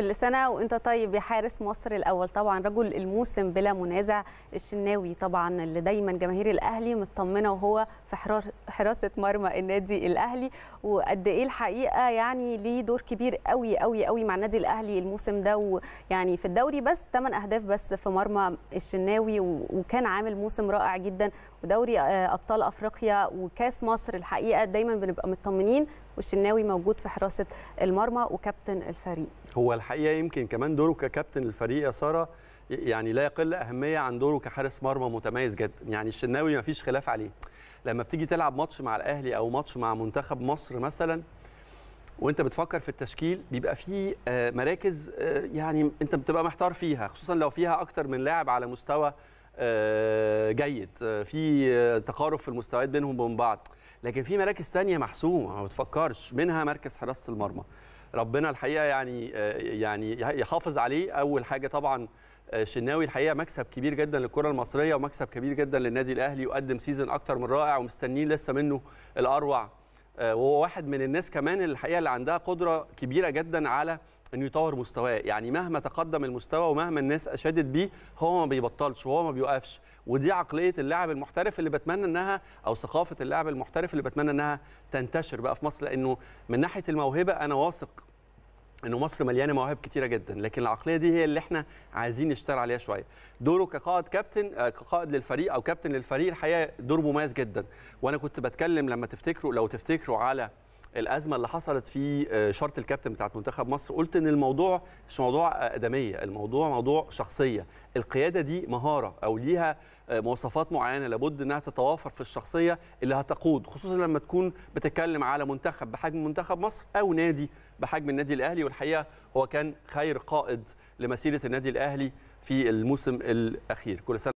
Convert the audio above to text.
كل سنة وانت طيب يا حارس مصر الأول طبعا رجل الموسم بلا منازع الشناوي طبعا اللي دايما جماهير الأهلي مطمنة وهو في حراسة مرمى النادي الأهلي وقد إيه الحقيقة يعني ليه دور كبير قوي قوي قوي مع النادي الأهلي الموسم ده يعني في الدوري بس 8 أهداف بس في مرمى الشناوي وكان عامل موسم رائع جدا ودوري آه، أبطال أفريقيا وكاس مصر الحقيقة دايما بنبقى مطمنين والشناوي موجود في حراسه المرمى وكابتن الفريق هو الحقيقه يمكن كمان دوره ككابتن الفريق يا ساره يعني لا يقل اهميه عن دوره كحارس مرمى متميز جدا يعني الشناوي ما فيش خلاف عليه لما بتيجي تلعب ماتش مع الاهلي او ماتش مع منتخب مصر مثلا وانت بتفكر في التشكيل بيبقى في آه، مراكز آه، يعني انت بتبقى محتار فيها خصوصا لو فيها اكتر من لاعب على مستوى آه، جيد آه، في آه، تقارب في المستويات بينهم وبين بعض لكن في مراكز تانية محسومه ما بتفكرش منها مركز حراسه المرمى ربنا الحقيقه يعني يعني يحافظ عليه اول حاجه طبعا شناوي الحقيقه مكسب كبير جدا للكره المصريه ومكسب كبير جدا للنادي الاهلي وقدم سيزون اكتر من رائع ومستنيين لسه منه الاروع وهو واحد من الناس كمان الحقيقه اللي عندها قدره كبيره جدا على انه يطور مستواه يعني مهما تقدم المستوى ومهما الناس اشادت بيه هو ما بيبطلش وهو ما بيوقفش ودي عقليه اللاعب المحترف اللي بتمنى انها او ثقافه اللاعب المحترف اللي بتمنى انها تنتشر بقى في مصر لانه من ناحيه الموهبه انا واثق انه مصر مليانه مواهب كتيره جدا لكن العقليه دي هي اللي احنا عايزين نشتغل عليها شويه دوره كقائد كابتن آه، كقائد للفريق او كابتن للفريق الحقيقه دور مميز جدا وانا كنت بتكلم لما تفتكروا لو تفتكروا على الازمه اللي حصلت في آه، شرط الكابتن بتاعت منتخب مصر قلت ان الموضوع مش موضوع آه، ادميه الموضوع موضوع شخصيه القياده دي مهاره او ليها آه، مواصفات معينه لابد انها تتوافر في الشخصيه اللي هتقود خصوصا لما تكون بتتكلم على منتخب بحجم منتخب مصر او نادي بحجم النادي الاهلي والحقيقه هو كان خير قائد لمسيره النادي الاهلي في الموسم الاخير كل سنه